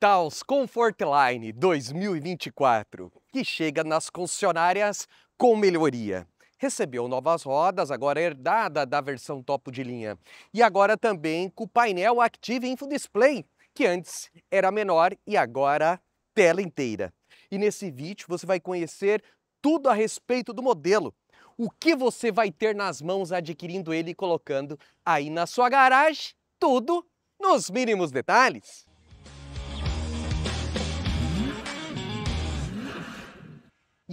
Taos Comfortline 2024, que chega nas concessionárias com melhoria. Recebeu novas rodas, agora herdada da versão topo de linha. E agora também com o painel Active Info Display, que antes era menor e agora tela inteira. E nesse vídeo você vai conhecer tudo a respeito do modelo. O que você vai ter nas mãos adquirindo ele e colocando aí na sua garagem? Tudo nos mínimos detalhes.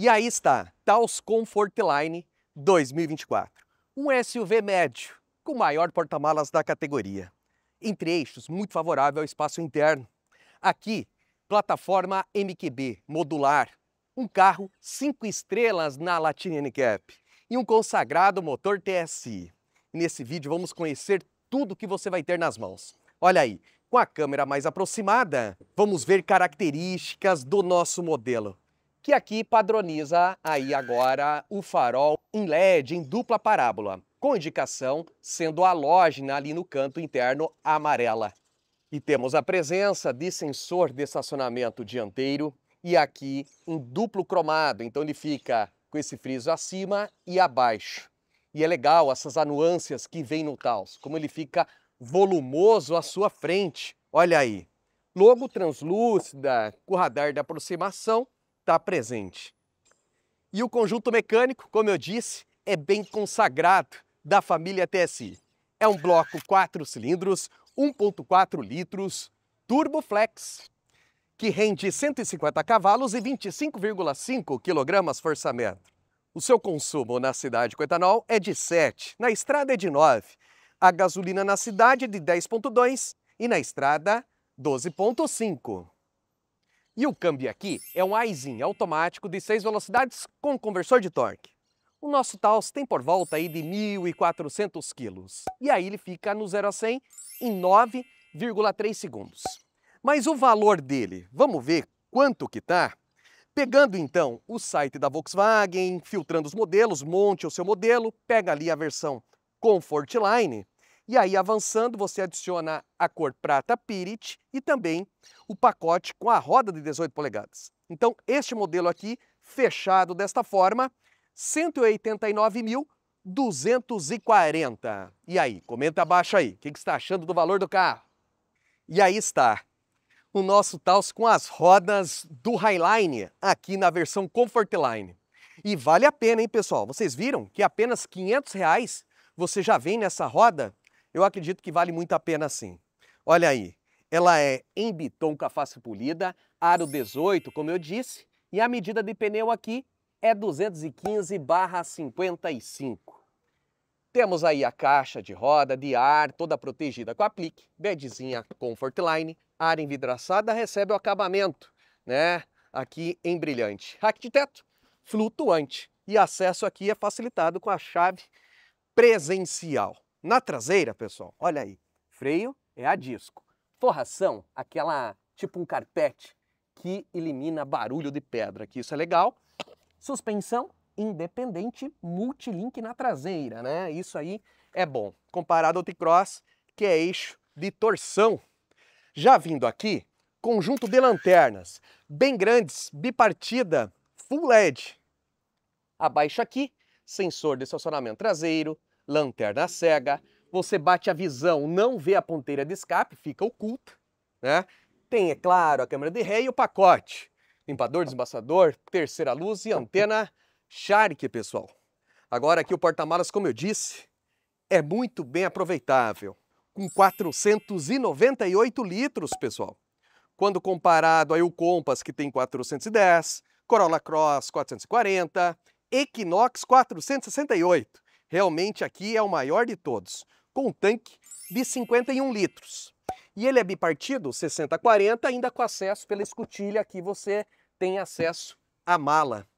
E aí está, Taos Comfort Line 2024. Um SUV médio, com maior porta-malas da categoria. Entre eixos, muito favorável ao espaço interno. Aqui, plataforma MQB modular, um carro cinco estrelas na Latina NCAP e um consagrado motor TSI. Nesse vídeo vamos conhecer tudo que você vai ter nas mãos. Olha aí, com a câmera mais aproximada, vamos ver características do nosso modelo que aqui padroniza aí agora o farol em LED, em dupla parábola, com indicação sendo a halógena ali no canto interno amarela. E temos a presença de sensor de estacionamento dianteiro e aqui em duplo cromado, então ele fica com esse friso acima e abaixo. E é legal essas anuâncias que vem no Taos, como ele fica volumoso à sua frente. Olha aí. Logo translúcida, com radar de aproximação está presente. E o conjunto mecânico, como eu disse, é bem consagrado da família TSI. É um bloco 4 cilindros, 1.4 litros, Turbo Flex, que rende 150 cavalos e 25,5 kgfm. O seu consumo na cidade com etanol é de 7, na estrada é de 9. A gasolina na cidade é de 10,2 e na estrada 12,5. E o câmbio aqui é um aizinho automático de 6 velocidades com conversor de torque. O nosso Taos tem por volta aí de 1.400 quilos. E aí ele fica no 0 a 100 em 9,3 segundos. Mas o valor dele, vamos ver quanto que tá? Pegando então o site da Volkswagen, filtrando os modelos, monte o seu modelo, pega ali a versão Comfortline, e aí, avançando, você adiciona a cor prata Pirit e também o pacote com a roda de 18 polegadas. Então, este modelo aqui, fechado desta forma, 189.240. E aí, comenta abaixo aí, o que, você está achando do valor do carro? E aí está, o nosso Taos com as rodas do Highline, aqui na versão Comfortline. E vale a pena, hein, pessoal? Vocês viram que apenas R$ 500 reais você já vem nessa roda eu acredito que vale muito a pena sim. Olha aí, ela é em biton com a face polida, aro 18, como eu disse, e a medida de pneu aqui é 215 55. Temos aí a caixa de roda de ar toda protegida com aplique, bedzinha Comfortline, ar envidraçada recebe o acabamento, né? Aqui em brilhante. Hack de teto, flutuante. E acesso aqui é facilitado com a chave presencial. Na traseira, pessoal, olha aí. Freio é a disco. Forração, aquela tipo um carpete que elimina barulho de pedra, que isso é legal. Suspensão independente multilink na traseira, né? Isso aí é bom. Comparado ao T-Cross, que é eixo de torção. Já vindo aqui, conjunto de lanternas, bem grandes, bipartida, full LED. Abaixo aqui, sensor de estacionamento traseiro, lanterna cega, você bate a visão, não vê a ponteira de escape, fica oculta, né? Tem, é claro, a câmera de ré e o pacote. Limpador, desembaçador, terceira luz e antena Shark, pessoal. Agora aqui o porta-malas, como eu disse, é muito bem aproveitável. Com 498 litros, pessoal. Quando comparado aí o Compass, que tem 410, Corolla Cross 440, Equinox 468. Realmente aqui é o maior de todos, com um tanque de 51 litros. E ele é bipartido, 60-40, ainda com acesso pela escotilha, aqui você tem acesso à mala.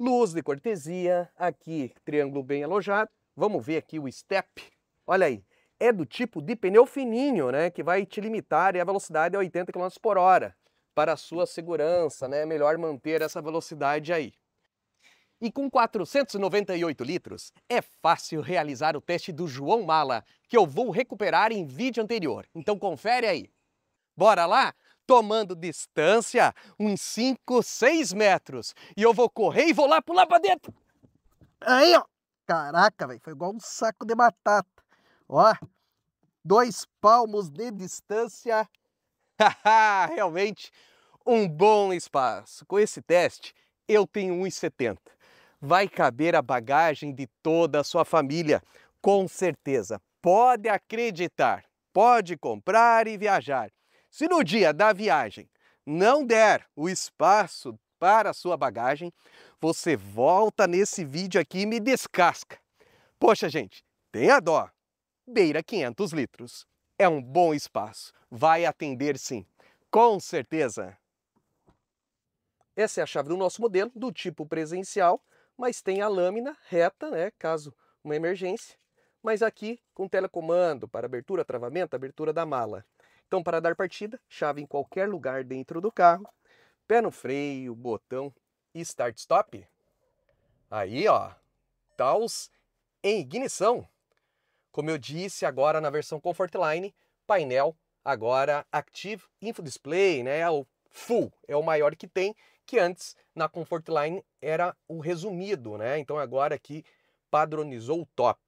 Luz de cortesia, aqui triângulo bem alojado. Vamos ver aqui o step. Olha aí, é do tipo de pneu fininho, né, que vai te limitar e a velocidade é 80 km por hora. Para a sua segurança, né, é melhor manter essa velocidade aí. E com 498 litros, é fácil realizar o teste do João Mala, que eu vou recuperar em vídeo anterior. Então confere aí. Bora lá? Tomando distância, uns 5, 6 metros. E eu vou correr e vou lá pular pra dentro. Aí, ó. Caraca, velho, foi igual um saco de batata. Ó, dois palmos de distância. Haha, realmente um bom espaço. Com esse teste, eu tenho 1,70 vai caber a bagagem de toda a sua família, com certeza. Pode acreditar, pode comprar e viajar. Se no dia da viagem não der o espaço para a sua bagagem, você volta nesse vídeo aqui e me descasca. Poxa, gente, tenha dó. Beira 500 litros. É um bom espaço. Vai atender sim. Com certeza. Essa é a chave do nosso modelo, do tipo presencial mas tem a lâmina reta, né, caso uma emergência, mas aqui com telecomando para abertura, travamento, abertura da mala. Então, para dar partida, chave em qualquer lugar dentro do carro, pé no freio, botão e start stop. Aí, ó, Taos em ignição. Como eu disse, agora na versão Comfortline, painel agora Active Info Display, né, o full, é o maior que tem, que antes na Comfort Line era o resumido, né? Então agora aqui padronizou o top.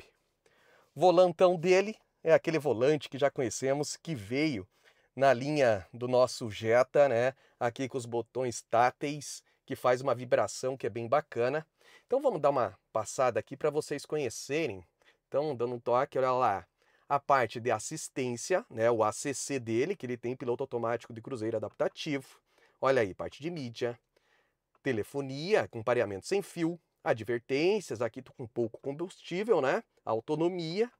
Volantão dele é aquele volante que já conhecemos que veio na linha do nosso Jetta, né? Aqui com os botões táteis que faz uma vibração que é bem bacana. Então vamos dar uma passada aqui para vocês conhecerem. Então dando um toque, olha lá a parte de assistência, né, o ACC dele, que ele tem piloto automático de cruzeiro adaptativo. Olha aí, parte de mídia, telefonia com pareamento sem fio, advertências, aqui tô com pouco combustível, né? Autonomia,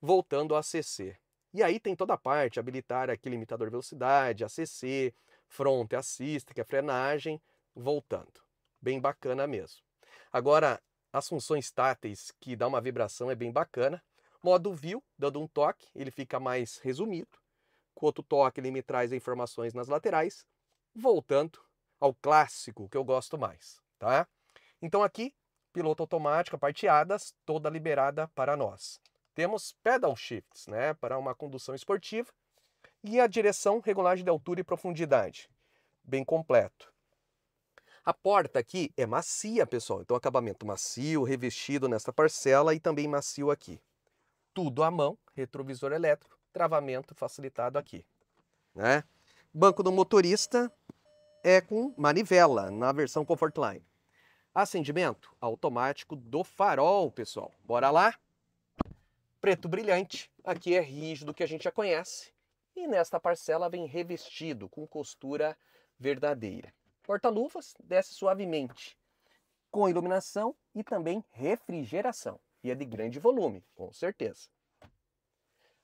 voltando ao ACC. E aí tem toda a parte, habilitar aqui limitador de velocidade, ACC, front assist, que é frenagem, voltando. Bem bacana mesmo. Agora, as funções táteis que dá uma vibração é bem bacana. Modo view, dando um toque, ele fica mais resumido. Com outro toque, ele me traz informações nas laterais. Voltando ao clássico, que eu gosto mais, tá? Então aqui, piloto automático, a parte toda liberada para nós. Temos pedal shifts, né, para uma condução esportiva. E a direção, regulagem de altura e profundidade, bem completo. A porta aqui é macia, pessoal. Então, acabamento macio, revestido nesta parcela e também macio aqui tudo à mão, retrovisor elétrico, travamento facilitado aqui. Né? Banco do motorista é com manivela na versão Comfortline. Acendimento automático do farol, pessoal. Bora lá? Preto brilhante. Aqui é rígido que a gente já conhece. E nesta parcela vem revestido com costura verdadeira. Porta-luvas desce suavemente, com iluminação e também refrigeração e é de grande volume, com certeza.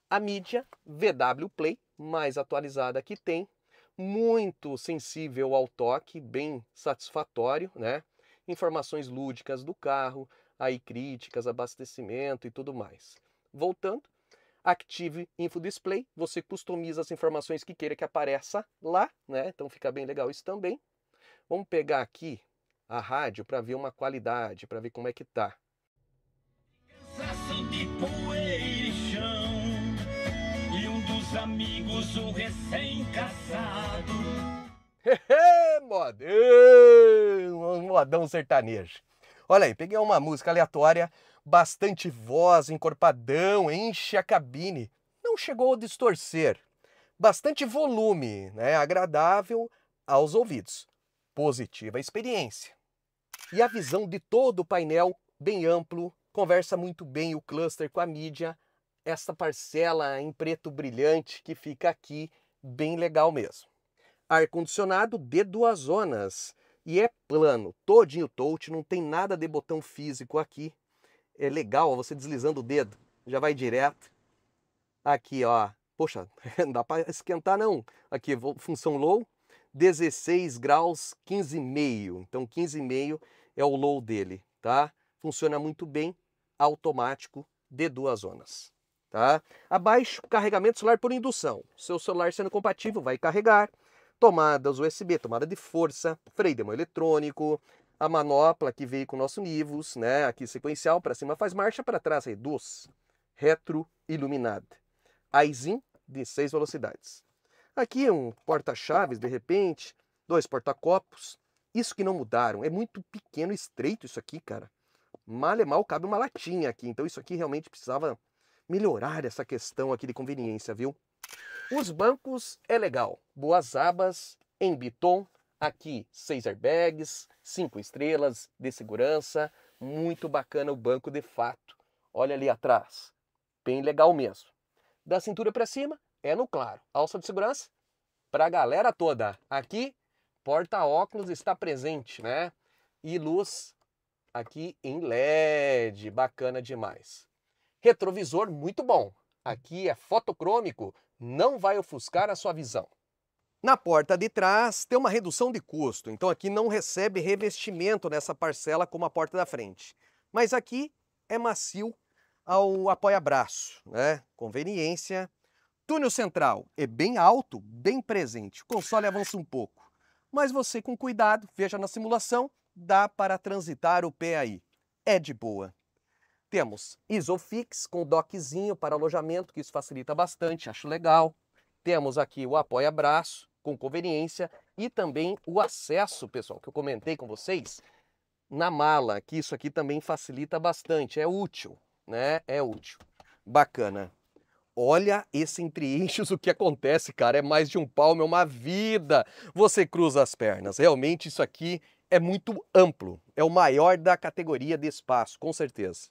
A mídia VW Play, mais atualizada que tem, muito sensível ao toque, bem satisfatório, né? Informações lúdicas do carro, aí críticas, abastecimento e tudo mais. Voltando, Active Info Display, você customiza as informações que queira que apareça lá, né? Então fica bem legal isso também. Vamos pegar aqui a rádio para ver uma qualidade, para ver como é que tá. intruso recém-caçado. modão, modão sertanejo. Olha aí, peguei uma música aleatória, bastante voz, encorpadão, enche a cabine. Não chegou a distorcer. Bastante volume, né? agradável aos ouvidos. Positiva experiência. E a visão de todo o painel, bem amplo, conversa muito bem o cluster com a mídia, esta parcela em preto brilhante que fica aqui bem legal mesmo. Ar-condicionado de duas zonas e é plano, todinho touch, não tem nada de botão físico aqui. É legal, você deslizando o dedo, já vai direto. Aqui, ó, poxa, não dá para esquentar não. Aqui, função low, 16 graus, 15,5. Então 15,5 é o low dele, tá? Funciona muito bem, automático, de duas zonas. Tá? Abaixo, carregamento solar por indução. Seu celular sendo compatível vai carregar. Tomadas USB, tomada de força, freio de mão eletrônico, a manopla que veio com o nosso Nivus, né? aqui sequencial, para cima faz marcha, para trás reduz. Retro iluminado Aisin de seis velocidades. Aqui um porta-chaves, de repente, dois porta-copos. Isso que não mudaram, é muito pequeno, estreito isso aqui, cara. Mal é mal cabe uma latinha aqui, então isso aqui realmente precisava melhorar essa questão aqui de conveniência, viu? Os bancos é legal. Boas abas, em Biton, aqui seis airbags, cinco estrelas de segurança. Muito bacana o banco de fato. Olha ali atrás. Bem legal mesmo. Da cintura para cima, é no claro. Alça de segurança para a galera toda. Aqui, porta-óculos está presente, né? E luz aqui em LED. Bacana demais. Retrovisor muito bom. Aqui é fotocrômico, não vai ofuscar a sua visão. Na porta de trás tem uma redução de custo, então aqui não recebe revestimento nessa parcela como a porta da frente. Mas aqui é macio ao apoia-braço, né? Conveniência. Túnel central é bem alto, bem presente. O console avança um pouco, mas você com cuidado, veja na simulação, dá para transitar o pé aí. É de boa. Temos Isofix com dockzinho para alojamento, que isso facilita bastante, acho legal. Temos aqui o apoia-braço com conveniência e também o acesso, pessoal, que eu comentei com vocês, na mala, que isso aqui também facilita bastante, é útil, né? É útil. Bacana. Olha esse entre eixos, o que acontece, cara, é mais de um palmo, é uma vida. Você cruza as pernas. Realmente isso aqui é muito amplo, é o maior da categoria de espaço, com certeza.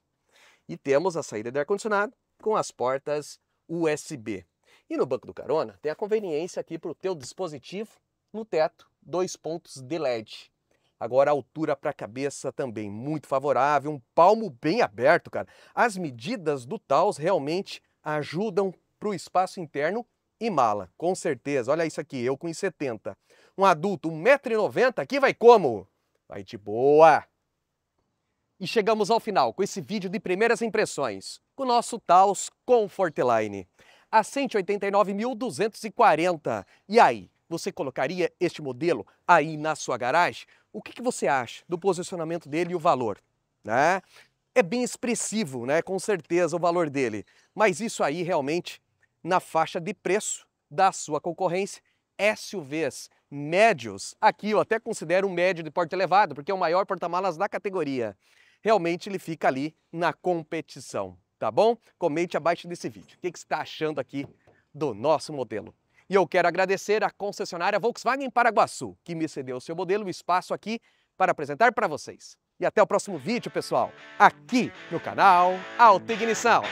E temos a saída de ar-condicionado com as portas USB. E no banco do carona tem a conveniência aqui para o teu dispositivo no teto, dois pontos de LED. Agora a altura para a cabeça também muito favorável, um palmo bem aberto, cara. As medidas do Taos realmente ajudam para o espaço interno e mala, com certeza. Olha isso aqui, eu com 70. Um adulto 1,90m aqui vai como? Vai de boa! E chegamos ao final com esse vídeo de primeiras impressões, com o nosso Taos Comfortline. A 189.240. E aí, você colocaria este modelo aí na sua garagem? O que, que você acha do posicionamento dele e o valor? Né? É bem expressivo, né? com certeza, o valor dele. Mas isso aí realmente na faixa de preço da sua concorrência, SUVs médios. Aqui eu até considero um médio de porte elevado, porque é o maior porta-malas da categoria realmente ele fica ali na competição, tá bom? Comente abaixo desse vídeo. O que, que você está achando aqui do nosso modelo? E eu quero agradecer à concessionária Volkswagen Paraguaçu, que me cedeu o seu modelo e espaço aqui para apresentar para vocês. E até o próximo vídeo, pessoal, aqui no canal Auto Ignição.